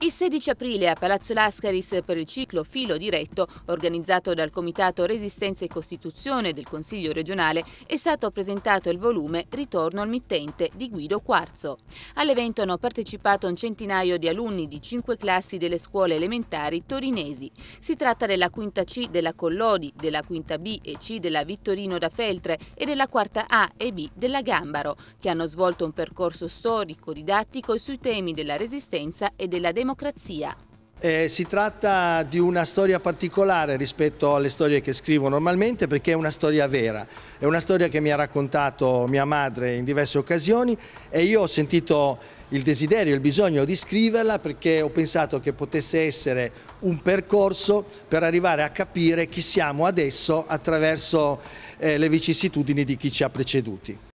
Il 16 aprile a Palazzo Lascaris per il ciclo Filo Diretto, organizzato dal Comitato Resistenza e Costituzione del Consiglio regionale, è stato presentato il volume Ritorno al mittente di Guido Quarzo. All'evento hanno partecipato un centinaio di alunni di cinque classi delle scuole elementari torinesi. Si tratta della quinta C della Collodi, della quinta B e C della Vittorino da Feltre e della quarta A e B della Gambaro, che hanno svolto un percorso storico, didattico sui temi della resistenza e della democrazia democrazia. Eh, si tratta di una storia particolare rispetto alle storie che scrivo normalmente perché è una storia vera, è una storia che mi ha raccontato mia madre in diverse occasioni e io ho sentito il desiderio, il bisogno di scriverla perché ho pensato che potesse essere un percorso per arrivare a capire chi siamo adesso attraverso eh, le vicissitudini di chi ci ha preceduti.